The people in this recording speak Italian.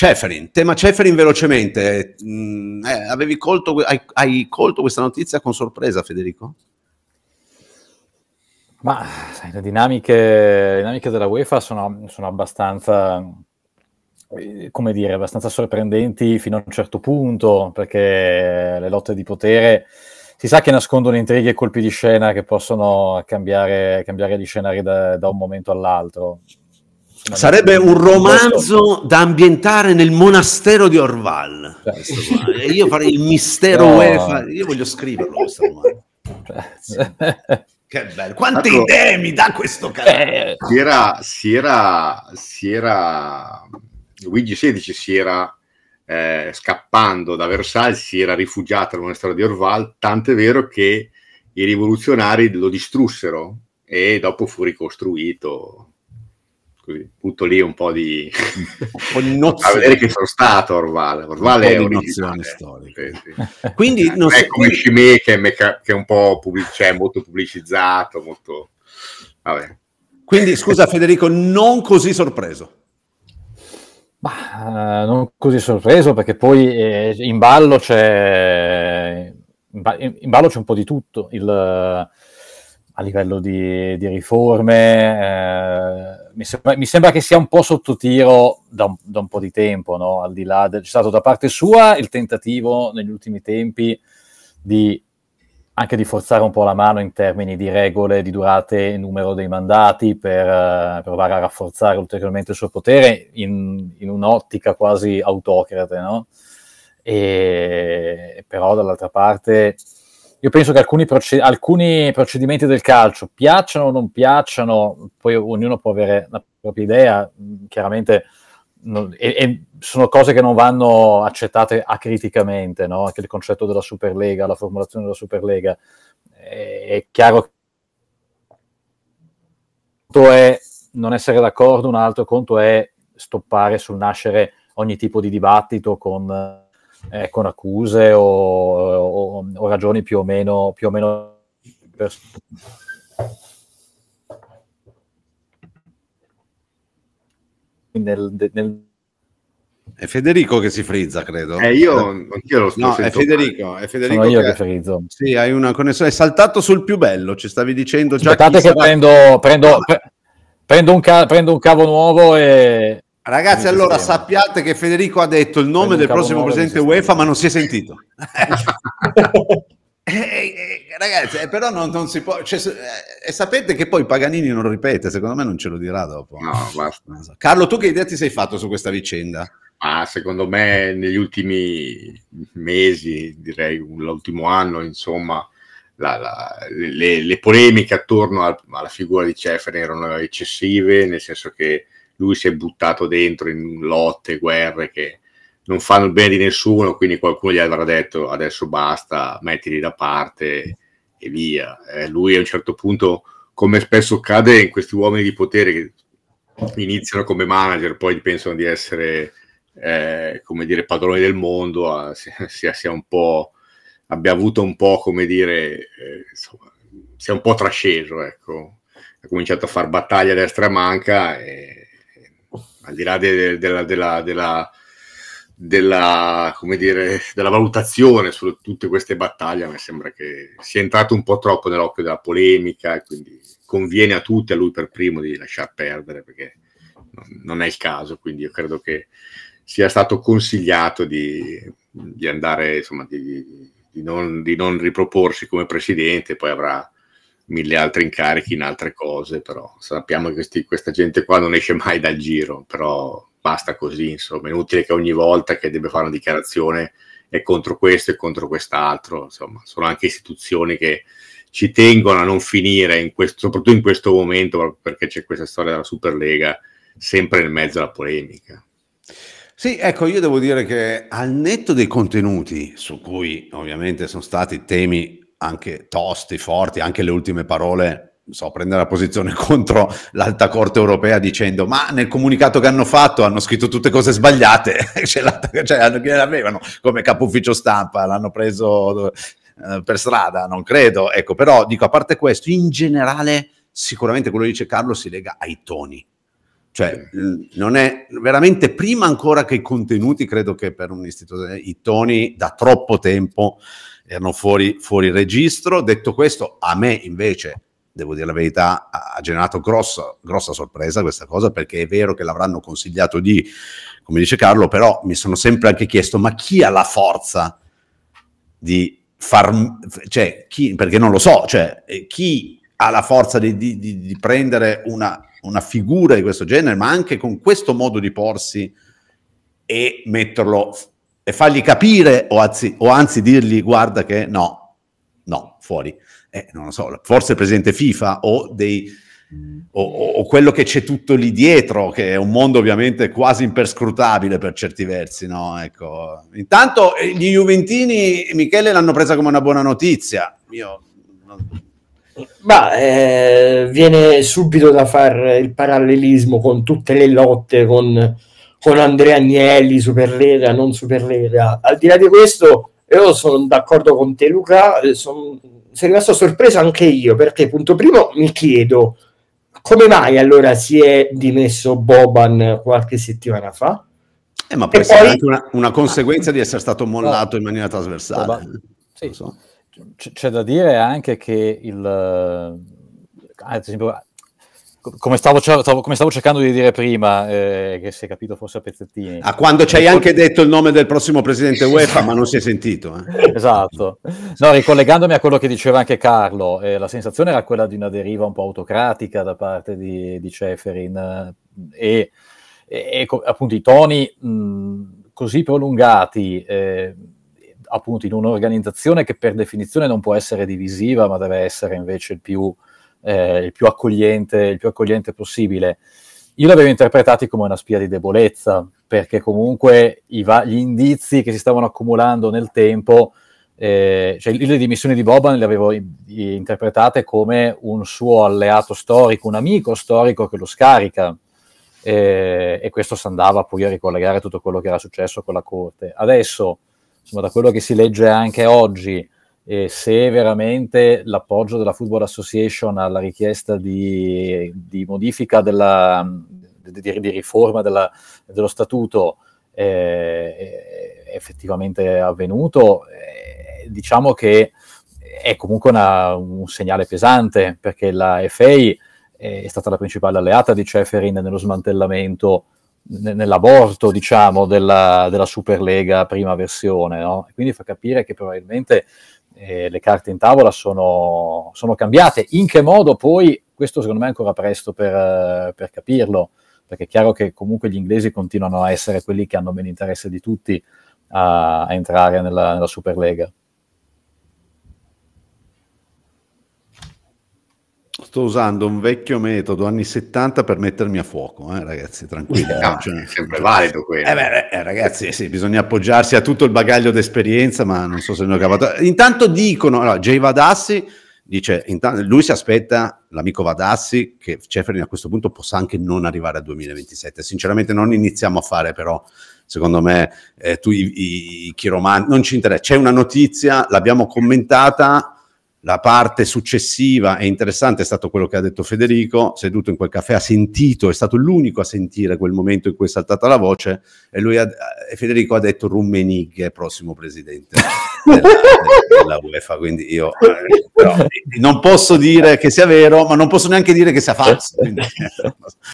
Ceferin, tema Ceferin velocemente, mm, eh, colto, hai, hai colto questa notizia con sorpresa Federico? Ma sai, le, dinamiche, le dinamiche, della UEFA sono, sono abbastanza, eh, dire, abbastanza, sorprendenti fino a un certo punto, perché le lotte di potere si sa che nascondono intrighi e colpi di scena che possono cambiare, cambiare gli scenari da, da un momento all'altro. Sarebbe un romanzo da ambientare nel monastero di Orval. Eh, eh. Io farei il mistero no. UEFA. Io voglio scriverlo questo Che bello. Quante ecco, idee mi dà questo canale? Eh. Si era, si era, si era, Luigi XVI si era eh, scappando da Versailles, si era rifugiato al monastero di Orval, tant'è vero che i rivoluzionari lo distrussero e dopo fu ricostruito così butto lì un po' di... Un po' di a vedere che sono stato Orvale Orval è un'azione storica. Sì, sì. Quindi eh, non è so, come quindi... Scimè che, che è un po' pubblic- cioè, molto pubblicizzato, molto... Vabbè. Quindi scusa Federico, non così sorpreso. Bah, eh, non così sorpreso perché poi eh, in ballo c'è in ballo c'è un po' di tutto. Il, a livello di, di riforme. Eh, mi, sembra, mi, sembra, che sia un po' sotto tiro da, da un, po' di tempo, no? al di là del, c'è stato da parte sua il tentativo negli ultimi tempi di anche di forzare un po' la mano in termini di regole, di durate e numero dei mandati per eh, provare a rafforzare ulteriormente il suo potere in, in un'ottica quasi autocrate, no? E, però dall'altra parte io penso che alcuni, proced- alcuni, procedimenti del calcio piacciono o non piacciono, poi ognuno può avere la propria idea, chiaramente non, e, e, sono cose che non vanno accettate acriticamente, no? anche il concetto della Superlega, la formulazione della Superlega, è, è chiaro che un conto è non essere d'accordo, un altro conto è stoppare sul nascere ogni tipo di dibattito con eh, con accuse o, o, o, ragioni più o meno, più o meno nel, nel... È Federico che si frizza, credo. Eh, io, io lo sto no, è Federico, è Federico Sono io che, che frizzo. Sì, hai una connessione. È saltato sul più bello, ci stavi dicendo già. Aspettate che sarà... prendo, prendo, pre- prendo, un ca- prendo un cavo nuovo e... Ragazzi, allora sistema. Eh. sappiate che Federico ha detto il nome del prossimo presidente UEFA, ma non si è sentito. eh, eh, ragazzi, eh, però non, non, si può. Cioè, eh, e sapete che poi Paganini non ripete, secondo me non ce lo dirà dopo. No, basta. Carlo, tu che idea ti sei fatto su questa vicenda? Ma secondo me negli ultimi mesi, direi l'ultimo anno, insomma, la, la, le, le, polemiche attorno al, alla figura di Cefer erano eccessive, nel senso che lui si è buttato dentro in lotte, guerre che non fanno il bene di nessuno, quindi qualcuno gli avrà detto adesso basta, mettili da parte e via. Eh, lui a un certo punto, come spesso accade in questi uomini di potere che iniziano come manager, poi pensano di essere eh, come dire, padroni del mondo, sia, sia un po', abbia avuto un po', come dire, eh, insomma, sia un po' trasceso, ecco. Ha cominciato a far battaglia a destra manca e al di là de- della, della, della, della, dire, della, valutazione su tutte queste battaglie, mi sembra che sia entrato un po' troppo nell'occhio della polemica e quindi conviene a tutti, a lui per primo, di lasciar perdere perché non è il caso, quindi io credo che sia stato consigliato di, di andare, insomma, di, di, non, di non riproporsi come presidente, poi avrà mille altri incarichi in altre cose, però sappiamo che questi, questa gente qua non esce mai dal giro, però basta così, insomma, è inutile che ogni volta che debba fare una dichiarazione è contro questo e contro quest'altro, insomma, sono anche istituzioni che ci tengono a non finire, in questo, soprattutto in questo momento, perché c'è questa storia della Superlega sempre nel mezzo alla polemica. Sì, ecco, io devo dire che al netto dei contenuti, su cui ovviamente sono stati temi anche tosti, forti, anche le ultime parole so, prendere la posizione contro l'alta corte europea dicendo ma nel comunicato che hanno fatto hanno scritto tutte cose sbagliate, cioè, cioè l'avevano come capo ufficio stampa, l'hanno preso eh, per strada, non credo, ecco, però dico a parte questo, in generale sicuramente quello che dice Carlo si lega ai toni, cioè, non è veramente prima ancora che i contenuti, credo che per un istituto eh, i toni da troppo tempo erano fuori, fuori registro. Detto questo, a me invece devo dire la verità, ha generato grossa, grossa, sorpresa questa cosa, perché è vero che l'avranno consigliato di, come dice Carlo, però mi sono sempre anche chiesto, ma chi ha la forza di far, cioè, chi, perché non lo so, cioè, eh, chi ha la forza di, di, di prendere una una figura di questo genere, ma anche con questo modo di porsi e metterlo e fargli capire o anzi, o anzi dirgli guarda che no, no, fuori. Eh, non lo so, forse il presidente FIFA o, dei, o, o quello che c'è tutto lì dietro, che è un mondo ovviamente quasi imperscrutabile per certi versi, no? Ecco. Intanto eh, gli Juventini, Michele, l'hanno presa come una buona notizia. Io non, ma eh, viene subito da fare il parallelismo con tutte le lotte con, con Andrea Agnelli, Superlega, non Superlega. Al di là di questo, io sono d'accordo con te, Luca. Eh, sono, sono rimasto sorpreso anche io perché, punto primo, mi chiedo come mai allora si è dimesso Boban qualche settimana fa. Eh, ma può e essere poi... anche una, una conseguenza di essere stato mollato in maniera trasversale. Sì. Sì. So c'è da dire anche che il... Ah, ad esempio, come stavo, come stavo, cercando di dire prima, eh, che si è capito forse a pezzettini. A quando ci hai anche detto il nome del prossimo presidente UEFA, ma non si è sentito. Eh. Esatto. No, ricollegandomi a quello che diceva anche Carlo, eh, la sensazione era quella di una deriva un po' autocratica da parte di, di Ceferin eh, e, e, appunto i toni mh, così prolungati eh, appunto in un'organizzazione che per definizione non può essere divisiva, ma deve essere invece il più, eh, il più, accogliente, il più accogliente possibile. Io l'avevo interpretato come una spia di debolezza, perché comunque va- gli indizi che si stavano accumulando nel tempo, eh, cioè le dimissioni di Boban le avevo i- interpretate come un suo alleato storico, un amico storico che lo scarica, eh, e questo si andava poi a ricollegare tutto quello che era successo con la corte. Adesso insomma, da quello che si legge anche oggi, eh, se veramente l'appoggio della Football Association alla richiesta di, di modifica della, di, di riforma della, dello statuto eh, è effettivamente avvenuto, eh, diciamo che è comunque una, un segnale pesante perché la FA è stata la principale alleata di Ceferin nello smantellamento nell'aborto, diciamo, della, della Superlega prima versione, no? Quindi fa capire che probabilmente eh, le carte in tavola sono, sono, cambiate. In che modo poi, questo secondo me è ancora presto per, per, capirlo, perché è chiaro che comunque gli inglesi continuano a essere quelli che hanno meno interesse di tutti a, a entrare nella, nella Superlega. sto usando un vecchio metodo anni 70 per mettermi a fuoco, eh, ragazzi, tranquilli. No, eh, cioè, è sempre cioè, valido quello. Eh, beh, eh, ragazzi, sì, bisogna appoggiarsi a tutto il bagaglio d'esperienza, ma non so se ne ho cavato. Intanto dicono, allora, Jay Vadassi dice, intanto, lui si aspetta l'amico Vadassi che Ceferin a questo punto possa anche non arrivare al 2027. Sinceramente non iniziamo a fare però secondo me eh, tu i, i, i chiromanti non ci interessa c'è una notizia l'abbiamo commentata la parte successiva è interessante è stato quello che ha detto Federico, seduto in quel caffè, ha sentito, è stato l'unico a sentire quel momento in cui è saltata la voce e, ha, e Federico ha detto Rummenigge, prossimo presidente della, della, UEFA, quindi io eh, però, non posso dire che sia vero, ma non posso neanche dire che sia falso. Quindi, eh,